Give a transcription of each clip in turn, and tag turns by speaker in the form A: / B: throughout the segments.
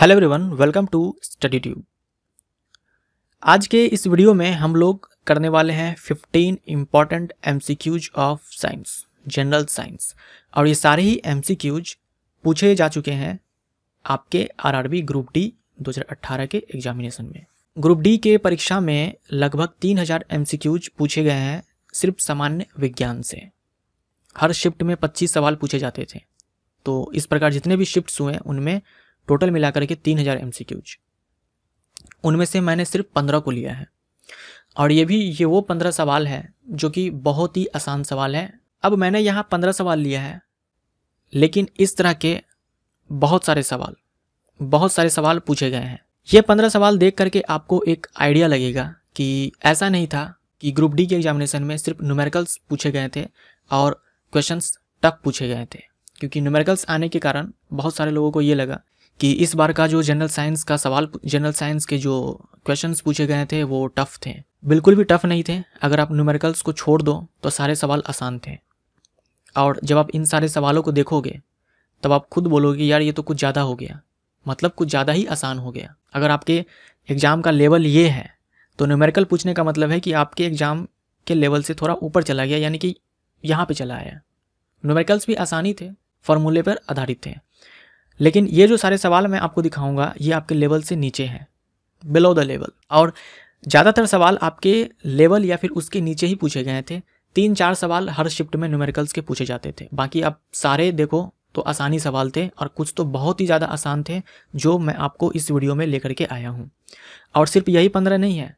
A: hello everyone welcome to study tube आज के इस वीडियो में हम लोग करने वाले हैं 15 important MCQs of science general science और ये सारे ही एमसीक्यूज पूछे जा चुके हैं आपके आरआरबी ग्रुप डी 2018 के एग्जामिनेशन में ग्रुप डी के परीक्षा में लगभग 3000 हज़ार पूछे गए हैं सिर्फ सामान्य विज्ञान से हर शिफ्ट में पच्चीस सवाल पूछे जाते थे तो इस प्रकार जितने भी शिफ्ट हुए उनमें टोटल मिलाकर के तीन हज़ार एम उनमें से मैंने सिर्फ पंद्रह को लिया है और ये भी ये वो पंद्रह सवाल है जो कि बहुत ही आसान सवाल है अब मैंने यहाँ पंद्रह सवाल लिया है लेकिन इस तरह के बहुत सारे सवाल बहुत सारे सवाल पूछे गए हैं ये पंद्रह सवाल देख करके आपको एक आइडिया लगेगा कि ऐसा नहीं था कि ग्रुप डी के एग्जामिनेशन में सिर्फ न्यूमेरिकल्स पूछे गए थे और क्वेश्चंस टफ पूछे गए थे क्योंकि न्यूमेरिकल्स आने के कारण बहुत सारे लोगों को ये लगा कि इस बार का जो जनरल साइंस का सवाल जनरल साइंस के जो क्वेश्चन पूछे गए थे वो टफ थे बिल्कुल भी टफ नहीं थे अगर आप न्यूमेरिकल्स को छोड़ दो तो सारे सवाल आसान थे और जब आप इन सारे सवालों को देखोगे तब आप खुद बोलोगे यार ये तो कुछ ज़्यादा हो गया मतलब कुछ ज़्यादा ही आसान हो गया अगर आपके एग्ज़ाम का लेवल ये है तो न्यूमेरिकल पूछने का मतलब है कि आपके एग्ज़ाम के लेवल से थोड़ा ऊपर चला गया यानी कि यहाँ पे चला आया न्यूमेरिकल्स भी आसानी थे फार्मूले पर आधारित थे लेकिन ये जो सारे सवाल मैं आपको दिखाऊंगा ये आपके लेवल से नीचे हैं बिलो द लेवल और ज़्यादातर सवाल आपके लेवल या फिर उसके नीचे ही पूछे गए थे तीन चार सवाल हर शिफ्ट में न्यूमेरिकल्स के पूछे जाते थे बाकी आप सारे देखो तो आसानी सवाल थे और कुछ तो बहुत ही ज़्यादा आसान थे जो मैं आपको इस वीडियो में लेकर के आया हूँ और सिर्फ यही पंद्रह नहीं है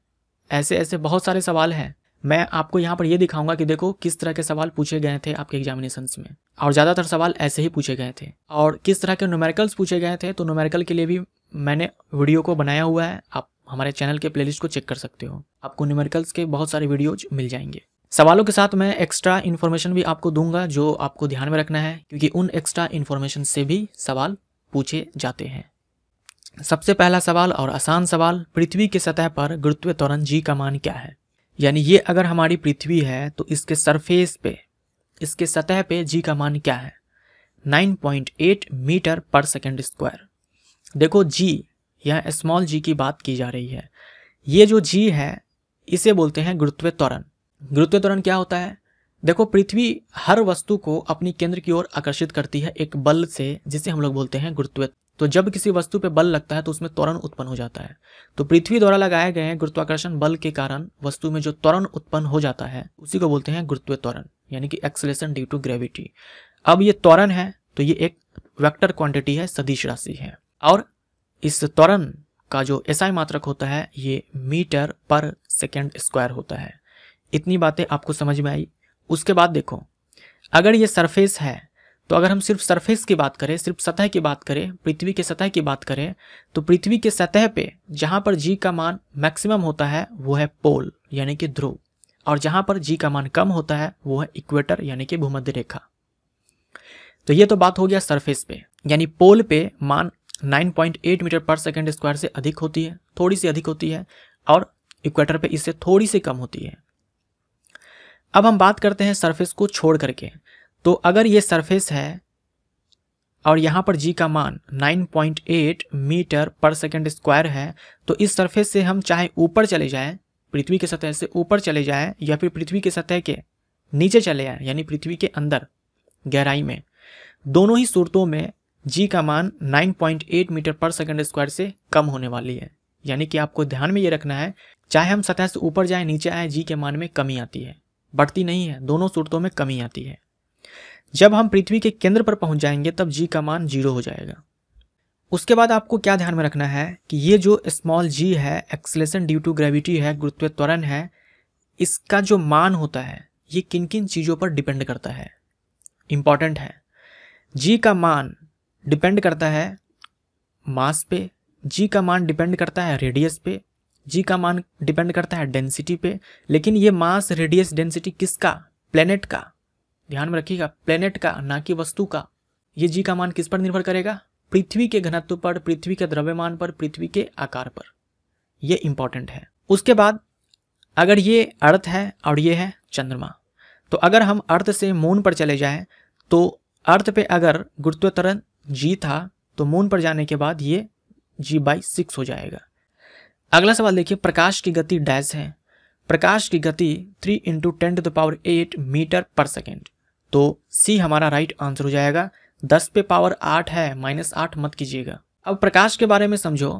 A: ऐसे ऐसे बहुत सारे सवाल हैं मैं आपको यहाँ पर ये दिखाऊंगा कि देखो किस तरह के सवाल पूछे गए थे आपके एग्जामिनेशन में और ज़्यादातर सवाल ऐसे ही पूछे गए थे और किस तरह के नोमेरिकल्स पूछे गए थे तो नोमेरिकल के लिए भी मैंने वीडियो को बनाया हुआ है आप हमारे चैनल के प्लेलिस्ट को चेक कर सकते हो आपको न्यूमेरिकल्स के बहुत सारे वीडियोज मिल जाएंगे सवालों के साथ मैं एक्स्ट्रा इन्फॉर्मेशन भी आपको दूंगा जो आपको ध्यान में रखना है क्योंकि उन एक्स्ट्रा इन्फॉर्मेशन से भी सवाल पूछे जाते हैं सबसे पहला सवाल और आसान सवाल पृथ्वी की सतह पर गुरुत्व त्वरण जी का मान क्या है यानी ये अगर हमारी पृथ्वी है तो इसके सरफेस पे इसके सतह पे जी का मान क्या है 9.8 मीटर पर सेकेंड स्क्वायर देखो जी या स्मॉल जी की बात की जा रही है ये जो जी है इसे बोलते हैं गुरुत्व त्वरण गुरुत्व त्वरण क्या होता है देखो पृथ्वी हर वस्तु को अपनी केंद्र की ओर आकर्षित करती है एक बल से जिसे हम लोग बोलते हैं गुरुत्व तो जब किसी वस्तु पर बल लगता है तो उसमें त्वरण उत्पन्न हो जाता है तो पृथ्वी द्वारा लगाए गए गुरुत्वाकर्षण बल के कारण वस्तु में जो त्वरण उत्पन्न हो जाता है उसी को बोलते हैं गुरुत्व त्वरण यानी कि एक्सलेशन ड्यू टू ग्रेविटी अब ये त्वरण है तो ये एक वेक्टर क्वांटिटी है सदिश राशि है और इस त्वरण का जो एसआई मात्रक होता है ये मीटर पर सेकेंड स्क्वायर होता है इतनी बातें आपको समझ में आई उसके बाद देखो अगर ये सरफेस है तो अगर हम सिर्फ सरफेस की बात करें सिर्फ सतह की बात करें पृथ्वी के सतह की बात करें तो पृथ्वी के सतह पे जहाँ पर जी का मान मैक्सिमम होता है वो है पोल यानी कि ध्रुव और जहाँ पर जी का मान कम होता है वो है इक्वेटर यानी कि भूमध्य रेखा तो ये तो बात हो गया सरफेस पे यानी पोल पे मान 9.8 मीटर पर सेकेंड स्क्वायर से अधिक होती है थोड़ी सी अधिक होती है और इक्वेटर पे इससे थोड़ी सी कम होती है अब हम बात करते हैं सरफेस को छोड़ करके तो अगर ये सरफेस है और यहाँ पर जी का मान 9.8 मीटर पर सेकंड स्क्वायर है तो इस सरफेस से हम चाहे ऊपर चले जाएं पृथ्वी के सतह से ऊपर चले जाएं या फिर पृथ्वी के सतह के नीचे चले जाएं यानी पृथ्वी के अंदर गहराई में दोनों ही सूरतों में जी का मान 9.8 मीटर पर सेकंड स्क्वायर से कम होने वाली है यानी कि आपको ध्यान में ये रखना है चाहे हम सतह से ऊपर जाए नीचे आए जी के मान में कमी आती है बढ़ती नहीं है दोनों सूरतों में कमी आती है जब हम पृथ्वी के केंद्र पर पहुंच जाएंगे तब जी का मान जीरो हो जाएगा उसके बाद आपको क्या ध्यान में रखना है कि ये जो स्मॉल जी है एक्सलेशन ड्यू टू ग्रेविटी है गुरुत्व त्वरण है इसका जो मान होता है ये किन किन चीज़ों पर डिपेंड करता है इम्पॉर्टेंट है जी का मान डिपेंड करता है मास पे जी का मान डिपेंड करता है रेडियस पे जी का मान डिपेंड करता है डेंसिटी पे लेकिन ये मास रेडियस डेंसिटी किसका प्लेनेट का ध्यान में रखिएगा प्लेनेट का ना कि वस्तु का ये जी का मान किस पर निर्भर करेगा पृथ्वी के घनत्व पर पृथ्वी के द्रव्यमान पर पृथ्वी के आकार पर यह इंपॉर्टेंट है उसके बाद अगर ये अर्थ है और ये है चंद्रमा तो अगर हम अर्थ से मून पर चले जाए तो अर्थ पे अगर तरण जी था तो मून पर जाने के बाद ये जी बाई सिक्स हो जाएगा अगला सवाल देखिए प्रकाश की गति डैश है प्रकाश की गति three into ten to the power eight metre per second तो सी हमारा राइट आंसर हो जाएगा दस पे पावर आठ है माइनस आठ मत कीजिएगा अब प्रकाश के बारे में समझो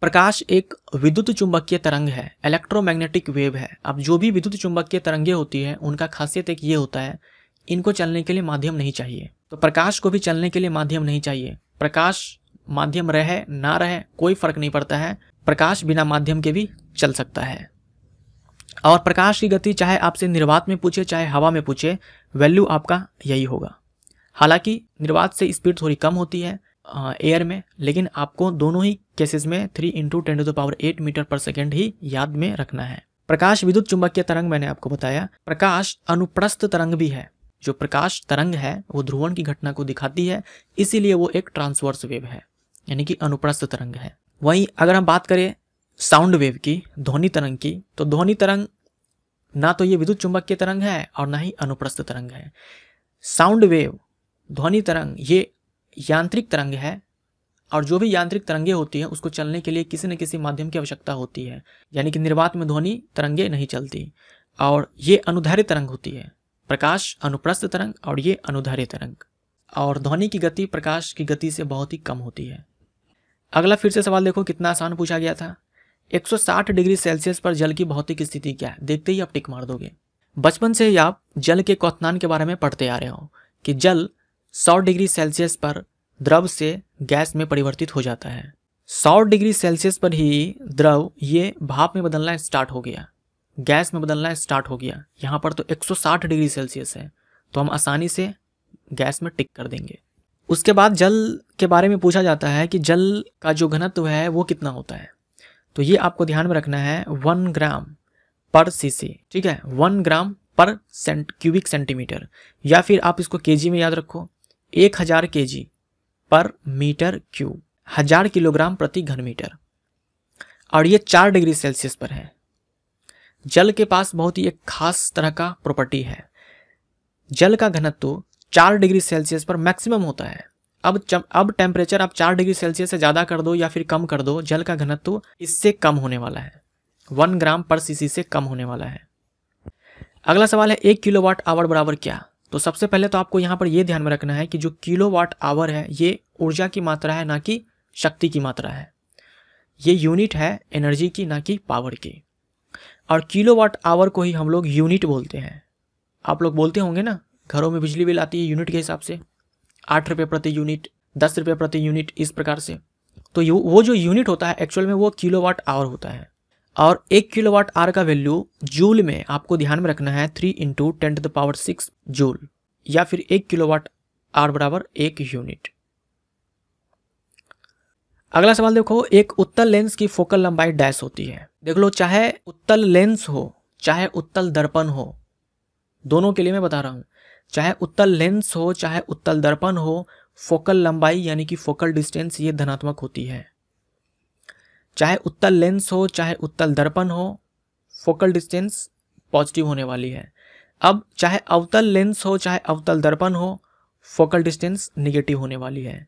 A: प्रकाश एक विद्युत चुंबकीय तरंग है इलेक्ट्रोमैग्नेटिक वेव है अब जो भी विद्युत चुंबकीय तरंगे होती है उनका खासियत एक ये होता है इनको चलने के लिए माध्यम नहीं चाहिए तो प्रकाश को भी चलने के लिए माध्यम नहीं चाहिए प्रकाश माध्यम रहे ना रहे कोई फर्क नहीं पड़ता है प्रकाश बिना माध्यम के भी चल सकता है और प्रकाश की गति चाहे आपसे निर्वात में पूछे चाहे हवा में पूछे वैल्यू आपका यही होगा हालांकि निर्वात से स्पीड थोड़ी कम होती है एयर में लेकिन आपको दोनों ही केसेस में three into ten to the power eight metre per second ही याद में रखना है प्रकाश विद्युत चुंबकीय तरंग मैंने आपको बताया प्रकाश अनुप्रस्थ तरंग भी है जो प्रकाश तरंग है वो ध्रुवण की घटना को दिखाती है इसीलिए वो एक ट्रांसवर्स वेव है यानी कि अनुप्रस्थ तरंग है वहीं अगर हम बात करें साउंड वेव की ध्वनि तरंग की तो ध्वनि तरंग ना तो ये विद्युत चुंबकीय तरंग है और ना ही अनुप्रस्थ तरंग है साउंड वेव ध्वनि तरंग ये यांत्रिक तरंग है और जो भी यांत्रिक तरंगे होती हैं उसको चलने के लिए किसी न किसी माध्यम की आवश्यकता होती है यानी कि निर्वात में ध्वनि तरंगे नहीं चलती और ये अनुधारित तरंग होती है प्रकाश अनुप्रस्थ तरंग और ये अनुधारित तरंग और ध्वनि की गति प्रकाश की गति से बहुत ही कम होती है अगला फिर से सवाल देखो कितना आसान पूछा गया था 160 डिग्री सेल्सियस पर जल की भौतिक स्थिति क्या है देखते ही आप टिक मार दोगे बचपन से ही आप जल के क्वथनान के बारे में पढ़ते आ रहे हो कि जल 100 डिग्री सेल्सियस पर द्रव से गैस में परिवर्तित हो जाता है 100 डिग्री सेल्सियस पर ही द्रव ये भाप में बदलना स्टार्ट हो गया गैस में बदलना स्टार्ट हो गया यहाँ पर तो 160 डिग्री सेल्सियस है तो हम आसानी से गैस में टिक कर देंगे उसके बाद जल के बारे में पूछा जाता है कि जल का जो घनत्व है वो कितना होता है तो ये आपको ध्यान में रखना है वन ग्राम पर सीसी ठीक है वन ग्राम पर सेंट क्यूबिक सेंटीमीटर या फिर आप इसको केजी में याद रखो एक हजार के पर मीटर क्यूब हजार किलोग्राम प्रति घन मीटर और ये चार डिग्री सेल्सियस पर है जल के पास बहुत ही एक खास तरह का प्रॉपर्टी है जल का घनत्व चार डिग्री सेल्सियस पर मैक्सिमम होता है अब अब टेम्परेचर आप चार डिग्री सेल्सियस से ज़्यादा कर दो या फिर कम कर दो जल का घनत्व इससे कम होने वाला है वन ग्राम पर सीसी से कम होने वाला है अगला सवाल है एक किलो वाट आवर बराबर क्या तो सबसे पहले तो आपको यहाँ पर यह ध्यान में रखना है कि जो किलो वाट आवर है ये ऊर्जा की मात्रा है ना कि शक्ति की मात्रा है ये यूनिट है एनर्जी की ना कि पावर की और किलो वाट आवर को ही हम लोग यूनिट बोलते हैं आप लोग बोलते होंगे ना घरों में बिजली बिल आती है यूनिट के हिसाब से आठ रुपये प्रति यूनिट दस रुपये प्रति यूनिट इस प्रकार से तो वो जो यूनिट होता है एक्चुअल में वो किलोवाट आवर होता है और एक किलोवाट आवर का वैल्यू जूल में आपको ध्यान में रखना है three into ten to the power six joule या फिर एक वाट आर बराबर एक यूनिट अगला सवाल देखो एक उत्तल लेंस की फोकल लंबाई डैश होती है देख लो चाहे उत्तल लेंस हो चाहे उत्तल दर्पण हो दोनों के लिए मैं बता रहा हूं चाहे उत्तल लेंस हो चाहे उत्तल दर्पण हो फोकल लंबाई यानी कि फोकल डिस्टेंस ये धनात्मक होती है चाहे उत्तल लेंस हो चाहे उत्तल दर्पण हो फोकल डिस्टेंस पॉजिटिव होने वाली है अब चाहे अवतल लेंस हो चाहे अवतल दर्पण हो फोकल डिस्टेंस निगेटिव होने वाली है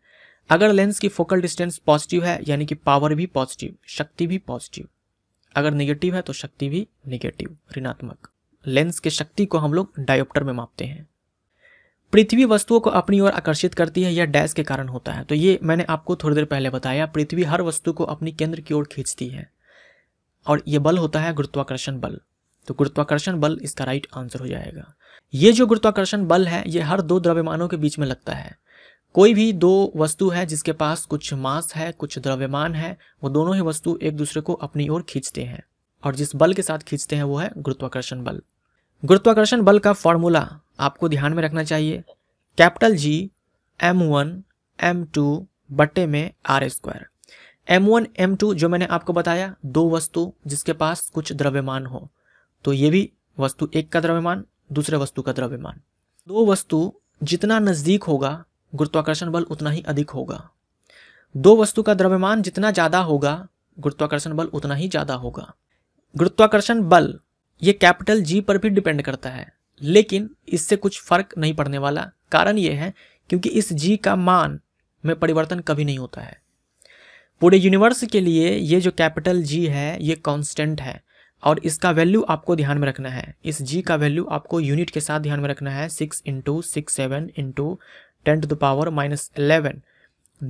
A: अगर लेंस की फोकल डिस्टेंस पॉजिटिव है यानी कि पावर भी पॉजिटिव शक्ति भी पॉजिटिव अगर निगेटिव है तो शक्ति भी निगेटिव ऋणात्मक लेंस के शक्ति को हम लोग डायोप्टर में मापते हैं पृथ्वी वस्तुओं को अपनी ओर आकर्षित करती है यह डैश के कारण होता है तो ये मैंने आपको थोड़ी देर पहले बताया पृथ्वी हर वस्तु को अपनी केंद्र की ओर खींचती है और ये बल होता है गुरुत्वाकर्षण बल तो गुरुत्वाकर्षण बल इसका राइट आंसर हो जाएगा ये जो गुरुत्वाकर्षण बल है ये हर दो द्रव्यमानों के बीच में लगता है कोई भी दो वस्तु है जिसके पास कुछ मास है कुछ द्रव्यमान है वो दोनों ही वस्तु एक दूसरे को अपनी ओर खींचते हैं और जिस बल के साथ खींचते हैं वो है गुरुत्वाकर्षण बल गुरुत्वाकर्षण बल का फॉर्मूला आपको ध्यान में रखना चाहिए capital G m one m two बट्टे में r square m one m two जो मैंने आपको बताया दो वस्तु जिसके पास कुछ द्रव्यमान हो तो ये भी वस्तु एक का द्रव्यमान दूसरे वस्तु का द्रव्यमान दो वस्तु जितना नज़दीक होगा गुरुत्वाकर्षण बल उतना ही अधिक होगा दो वस्तु का द्रव्यमान जितना ज़्यादा होगा गुरुत्वाकर्षण बल उतना ही ज़्यादा होगा गुरुत्वाकर्षण बल ये कैपिटल जी पर भी डिपेंड करता है लेकिन इससे कुछ फर्क नहीं पड़ने वाला कारण यह है क्योंकि इस जी का मान में परिवर्तन कभी नहीं होता है पूरे यूनिवर्स के लिए ये जो कैपिटल जी है ये कांस्टेंट है और इसका वैल्यू आपको ध्यान में रखना है इस जी का वैल्यू आपको यूनिट के साथ ध्यान में रखना है six into six seven into ten to the power minus eleven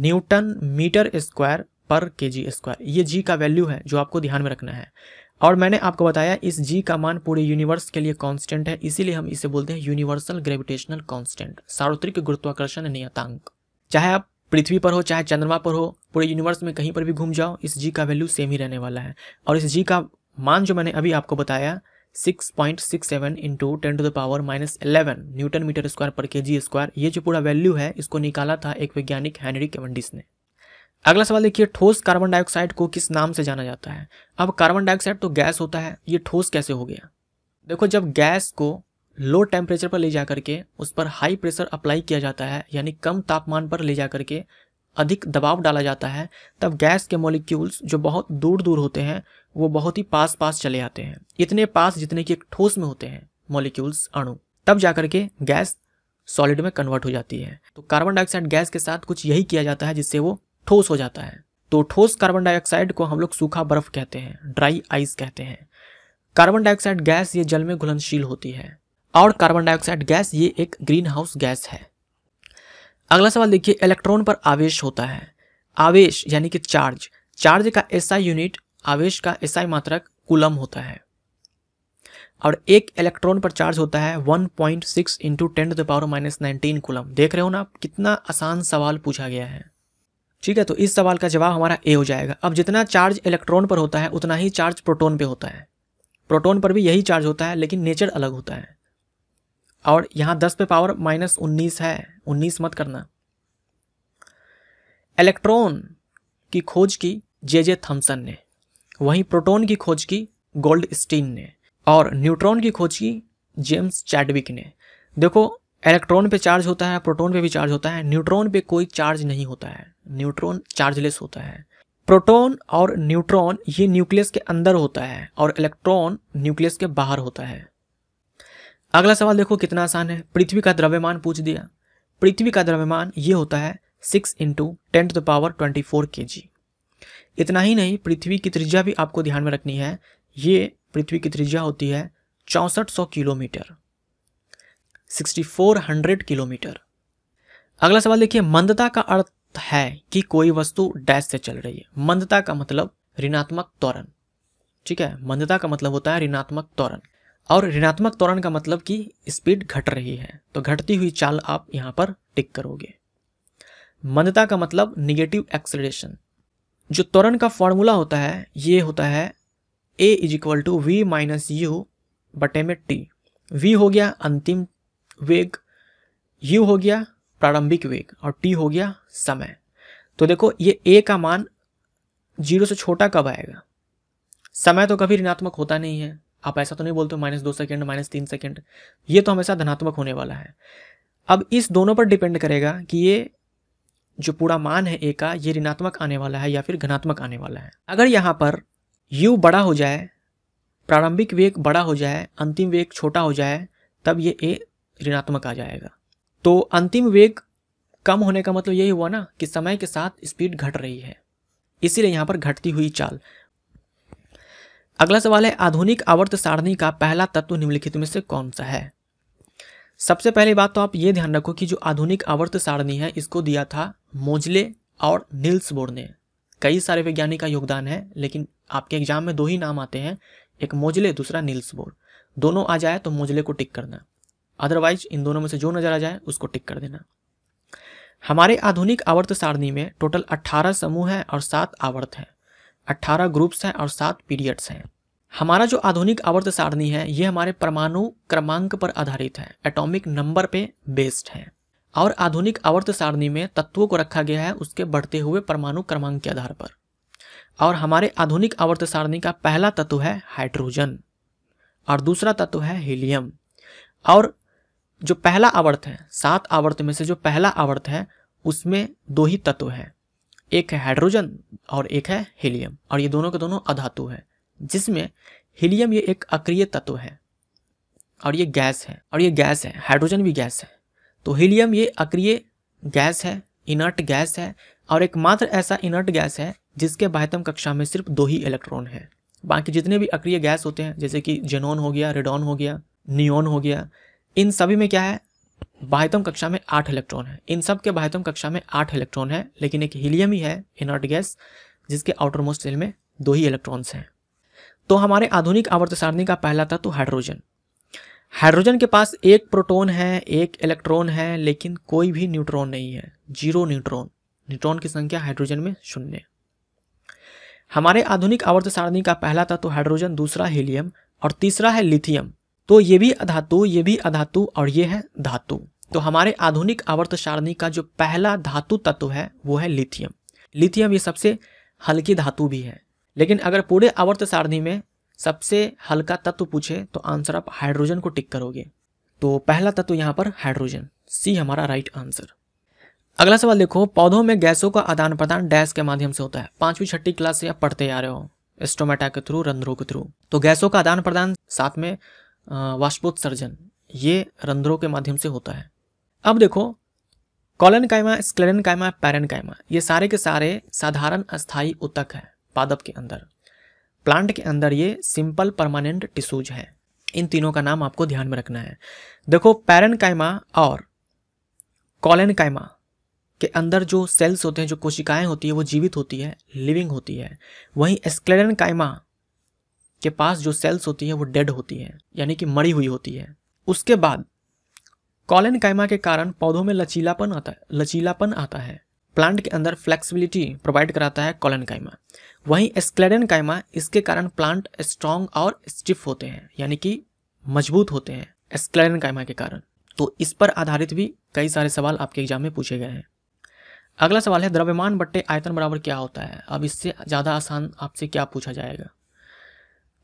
A: newton metre square per k ji square ये जी का वैल्यू है जो आपको ध्यान में रखना है और मैंने आपको बताया इस जी का मान पूरे यूनिवर्स के लिए कांस्टेंट है इसीलिए हम इसे बोलते हैं यूनिवर्सल ग्रेविटेशनल कांस्टेंट सार्वत्रिक गुरुत्वाकर्षण नियतांक चाहे आप पृथ्वी पर हो चाहे चंद्रमा पर हो पूरे यूनिवर्स में कहीं पर भी घूम जाओ इस जी का वैल्यू सेम ही रहने वाला है और इस जी का मान जो मैंने अभी आपको बताया 6.67 point six seven into ten to the power minus eleven newton metre square per k ji square ये जो पूरा वैल्यू है इसको निकाला था एक वैज्ञानिक हैनरी केवंडिस ने अगला सवाल देखिए ठोस कार्बन डाइऑक्साइड को किस नाम से जाना जाता है अब कार्बन डाइऑक्साइड तो गैस होता है ये ठोस कैसे हो गया देखो जब गैस को लो टेम्परेचर पर ले जा करके उस पर हाई प्रेशर अप्लाई किया जाता है यानी कम तापमान पर ले जा करके अधिक दबाव डाला जाता है तब गैस के मॉलिक्यूल्स जो बहुत दूर दूर होते हैं वो बहुत ही पास पास चले आते हैं इतने पास जितने कि एक ठोस में होते हैं मॉलिक्यूल्स अणु तब जा करके गैस सॉलिड में कन्वर्ट हो जाती है तो कार्बन डाइऑक्साइड गैस के साथ कुछ यही किया जाता है जिससे वो ठोस हो जाता है तो ठोस कार्बन डाइऑक्साइड को हम लोग सूखा बर्फ कहते हैं ड्राई आइस कहते हैं कार्बन डाइऑक्साइड गैस ये जल में घुलनशील होती है और कार्बन डाइऑक्साइड गैस ये एक ग्रीन हाउस गैस है अगला सवाल देखिए इलेक्ट्रॉन पर आवेश होता है आवेश यानी कि चार्ज चार्ज का एसआई यूनिट आवेश का एसआई मात्रक कुलम होता है और एक इलेक्ट्रॉन पर चार्ज होता है 1.6 point six into ten the power minus nineteen coulomb देख रहे हो ना आप कितना आसान सवाल पूछा गया है ठीक है तो इस सवाल का जवाब हमारा ए हो जाएगा अब जितना चार्ज इलेक्ट्रॉन पर होता है उतना ही चार्ज प्रोटोन पर होता है प्रोटोन पर भी यही चार्ज होता है लेकिन नेचर अलग होता है और यहाँ दस पे पावर माइनस उन्नीस है उन्नीस मत करना इलेक्ट्रॉन की खोज की जे जे थम्सन ने वहीं प्रोटॉन की खोज की गोल्ड स्टीन ने और न्यूट्रॉन की खोज की जेम्स चैडविक ने देखो इलेक्ट्रॉन पे चार्ज होता है प्रोटॉन पे भी चार्ज होता है न्यूट्रॉन पे कोई चार्ज नहीं होता है न्यूट्रॉन चार्जलेस होता है प्रोटॉन और न्यूट्रॉन ये न्यूक्लियस के अंदर होता है और इलेक्ट्रॉन न्यूक्लियस के बाहर होता है अगला सवाल देखो कितना आसान है पृथ्वी का द्रव्यमान पूछ दिया पृथ्वी का द्रव्यमान ये होता है six into ten to the power twenty four k g इतना ही नहीं पृथ्वी की त्रिज्या भी आपको ध्यान में रखनी है ये पृथ्वी की त्रिज्या होती है चौंसठ सौ किलोमीटर 6400 किलोमीटर अगला सवाल देखिए मंदता का अर्थ है कि कोई वस्तु डैश से चल रही है मंदता का मतलब ऋणात्मक त्वरण ठीक है मंदता का मतलब होता है ऋणात्मक त्वरण और ऋणात्मक त्वरण का मतलब कि स्पीड घट रही है तो घटती हुई चाल आप यहाँ पर टिक करोगे मंदता का मतलब निगेटिव एक्सलेशन जो त्वरण का फॉर्मूला होता है ये होता है a is equal to v minus u बटे में टी वी हो गया अंतिम वेग यू हो गया प्रारंभिक वेग और टी हो गया समय तो देखो ये ए का मान जीरो से छोटा कब आएगा समय तो कभी ऋणात्मक होता नहीं है आप ऐसा तो नहीं बोलते माइनस दो सेकेंड माइनस तीन सेकेंड ये तो हमेशा धनात्मक होने वाला है अब इस दोनों पर डिपेंड करेगा कि ये जो पूरा मान है ए का ये ऋणात्मक आने वाला है या फिर घनात्मक आने वाला है अगर यहाँ पर यू बड़ा हो जाए प्रारंभिक वेग बड़ा हो जाए अंतिम वेग छोटा हो जाए तब ये ए ऋणात्मक आ जाएगा तो अंतिम वेग कम होने का मतलब यही हुआ ना कि समय के साथ स्पीड घट रही है इसीलिए यहाँ पर घटती हुई चाल अगला सवाल है आधुनिक आवर्त सारणी का पहला तत्व निम्नलिखित में से कौन सा है सबसे पहली बात तो आप ये ध्यान रखो कि जो आधुनिक आवर्त सारणी है इसको दिया था मोजले और नील्स बोर ने कई सारे वैज्ञानिक का योगदान है लेकिन आपके एग्जाम में दो ही नाम आते हैं एक मोजले दूसरा नील्स बोर दोनों आ जाए तो मोजले को टिक करना अदरवाइज इन दोनों में से जो नज़र आ जाए उसको टिक कर देना हमारे आधुनिक आवर्त सारणी में टोटल 18 समूह हैं और सात आवर्त हैं 18 ग्रुप्स हैं और सात पीरियड्स हैं हमारा जो आधुनिक आवर्त सारणी है ये हमारे परमाणु क्रमांक पर आधारित है एटॉमिक नंबर पे बेस्ड है और आधुनिक आवर्त सारणी में तत्वों को रखा गया है उसके बढ़ते हुए परमाणु क्रमांक के आधार पर और हमारे आधुनिक आवर्त सारणी का पहला तत्व है हाइड्रोजन और दूसरा तत्व है हीलियम और जो पहला आवर्त है सात आवर्त में से जो पहला आवर्त है उसमें दो ही तत्व हैं एक है हाइड्रोजन और एक है हीलियम और ये दोनों के दोनों अधातु है जिसमें हीलियम ये एक अक्रिय तत्व है और ये गैस है और ये गैस है हाइड्रोजन भी गैस है तो हीलियम ये अक्रिय गैस है इनर्ट गैस है और एकमात्र ऐसा इनर्ट गैस है जिसके बाह्यतम कक्षा में सिर्फ दो ही इलेक्ट्रॉन है बाकी जितने भी अक्रिय गैस होते हैं जैसे कि जेनॉन हो गया रेडॉन हो गया नियोन हो गया इन सभी में क्या है बाह्यतम कक्षा में आठ इलेक्ट्रॉन है इन सब के बाह्यतम कक्षा में आठ इलेक्ट्रॉन है लेकिन एक हीलियम ही है इनर्ट गैस जिसके आउटर मोस्ट सेल में दो ही इलेक्ट्रॉन्स हैं तो हमारे आधुनिक आवर्त सारणी का पहला तत्व तो हाइड्रोजन हाइड्रोजन के पास एक प्रोटोन है एक इलेक्ट्रॉन है लेकिन कोई भी न्यूट्रॉन नहीं है जीरो न्यूट्रॉन न्यूट्रॉन की संख्या हाइड्रोजन में शून्य हमारे आधुनिक आवर्त सारणी का पहला तत्व तो हाइड्रोजन दूसरा हीलियम और तीसरा है लिथियम तो ये भी अधातु ये भी अधातु और ये है धातु तो हमारे आधुनिक आवर्त सारणी का जो पहला धातु तत्व है वो है लिथियम लिथियम ये सबसे हल्की धातु भी है लेकिन अगर पूरे आवर्त सारणी में सबसे हल्का तत्व पूछे तो आंसर आप हाइड्रोजन को टिक करोगे तो पहला तत्व यहाँ पर हाइड्रोजन सी हमारा राइट आंसर अगला सवाल देखो पौधों में गैसों का आदान प्रदान डैश के माध्यम से होता है पांचवी छठी क्लास से आप पढ़ते आ रहे हो स्टोमेटा के थ्रू रंध्रों के थ्रू तो गैसों का आदान प्रदान साथ में वाष्पोत्सर्जन ये रंध्रों के माध्यम से होता है अब देखो कॉलन कायमा स्क्लेन कायमा पैरन कायमा ये सारे के सारे साधारण अस्थाई उतक हैं पादप के अंदर प्लांट के अंदर ये सिंपल परमानेंट टिश्यूज हैं इन तीनों का नाम आपको ध्यान में रखना है देखो पैरन कायमा और कॉलन कायमा के अंदर जो सेल्स होते हैं जो कोशिकाएं होती है वो जीवित होती है लिविंग होती है वहीं स्क्लेन कायमा के पास जो सेल्स होती हैं वो डेड होती हैं यानी कि मरी हुई होती है उसके बाद कॉलन कायमा के कारण पौधों में लचीलापन आता है लचीलापन आता है प्लांट के अंदर फ्लेक्सिबिलिटी प्रोवाइड कराता है कॉलन कायमा वहीं स्क्लेडन कायमा इसके कारण प्लांट स्ट्रांग और स्टिफ होते हैं यानी कि मजबूत होते हैं स्क्लेडन कायमा के कारण तो इस पर आधारित भी कई सारे सवाल आपके एग्जाम में पूछे गए हैं अगला सवाल है द्रव्यमान बट्टे आयतन बराबर क्या होता है अब इससे ज़्यादा आसान आपसे क्या पूछा जाएगा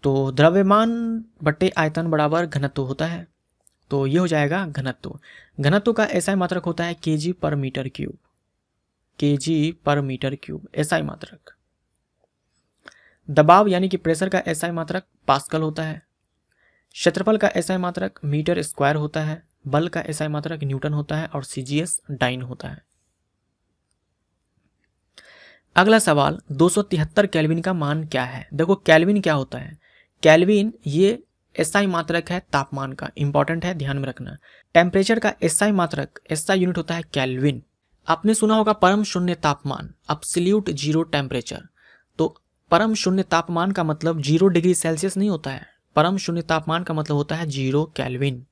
A: तो द्रव्यमान बट्टे आयतन बराबर घनत्व होता है तो ये हो जाएगा घनत्व घनत्व का ही मात्रक होता है के जी पर मीटर क्यूब के जी पर मीटर क्यूब ही मात्रक दबाव यानी कि प्रेशर का ही मात्रक पास्कल होता है क्षेत्रफल का ही मात्रक मीटर स्क्वायर होता है बल का ही मात्रक न्यूटन होता है और सीजीएस डाइन होता है अगला सवाल तिहत्तर केल्विन का मान क्या है देखो केल्विन क्या होता है कैलविन ये एसआई मात्रक है तापमान का इंपॉर्टेंट है ध्यान में रखना टेम्परेचर का एसआई मात्रक एसआई यूनिट होता है कैलविन आपने सुना होगा परम शून्य तापमान अपसल्यूट जीरो टेम्परेचर तो परम शून्य तापमान का मतलब जीरो डिग्री सेल्सियस नहीं होता है परम शून्य तापमान का मतलब होता है जीरो कैलविन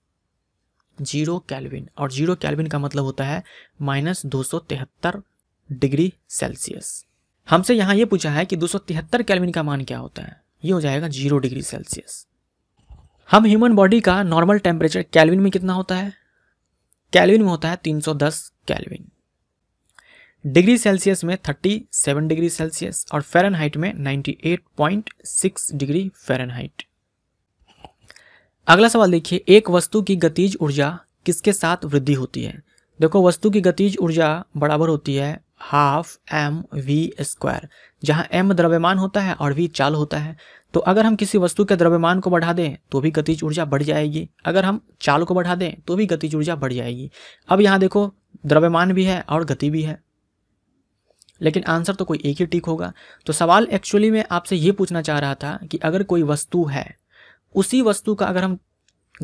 A: जीरो कैलविन और जीरो कैलविन का मतलब होता है माइनस दो सौ तिहत्तर डिग्री सेल्सियस हमसे यहाँ ये पूछा है कि दो सौ तिहत्तर कैलविन का मान क्या होता है ये हो जाएगा जीरो डिग्री सेल्सियस हम ह्यूमन बॉडी का नॉर्मल टेम्परेचर कैलविन में कितना होता है कैलविन में होता है 310 कैलविन डिग्री सेल्सियस में 37 डिग्री सेल्सियस और फ़ारेनहाइट में 98.6 डिग्री फ़ारेनहाइट अगला सवाल देखिए एक वस्तु की गतिज ऊर्जा किसके साथ वृद्धि होती है देखो वस्तु की गतिज ऊर्जा बराबर होती है हाफ एम वी स्क्वायर जहाँ एम द्रव्यमान होता है और वी चाल होता है तो अगर हम किसी वस्तु के द्रव्यमान को बढ़ा दें तो भी गतिज ऊर्जा बढ़ जाएगी अगर हम चाल को बढ़ा दें तो भी गतिज ऊर्जा बढ़ जाएगी अब यहाँ देखो द्रव्यमान भी है और गति भी है लेकिन आंसर तो कोई एक ही टिक होगा तो सवाल एक्चुअली में आपसे ये पूछना चाह रहा था कि अगर कोई वस्तु है उसी वस्तु का अगर हम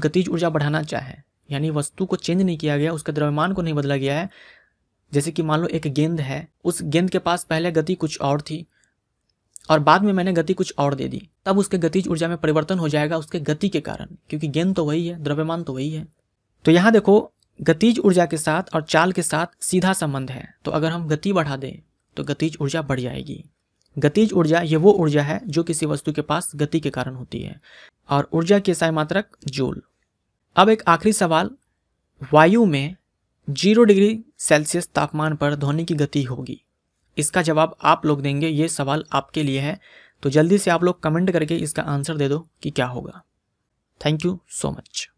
A: गतिज ऊर्जा बढ़ाना चाहें यानी वस्तु को चेंज नहीं किया गया उसके द्रव्यमान को नहीं बदला गया है जैसे कि मान लो एक गेंद है उस गेंद के पास पहले गति कुछ और थी और बाद में मैंने गति कुछ और दे दी तब उसके गतिज ऊर्जा में परिवर्तन हो जाएगा उसके गति के कारण क्योंकि गेंद तो वही है द्रव्यमान तो वही है तो यहाँ देखो गतिज ऊर्जा के साथ और चाल के साथ सीधा संबंध है तो अगर हम गति बढ़ा दें तो गतिज ऊर्जा बढ़ जाएगी गतिज ऊर्जा ये वो ऊर्जा है जो किसी वस्तु के पास गति के कारण होती है और ऊर्जा की साई मात्रक जूल अब एक आखिरी सवाल वायु में जीरो डिग्री सेल्सियस तापमान पर ध्वनि की गति होगी इसका जवाब आप लोग देंगे ये सवाल आपके लिए है तो जल्दी से आप लोग कमेंट करके इसका आंसर दे दो कि क्या होगा थैंक यू सो मच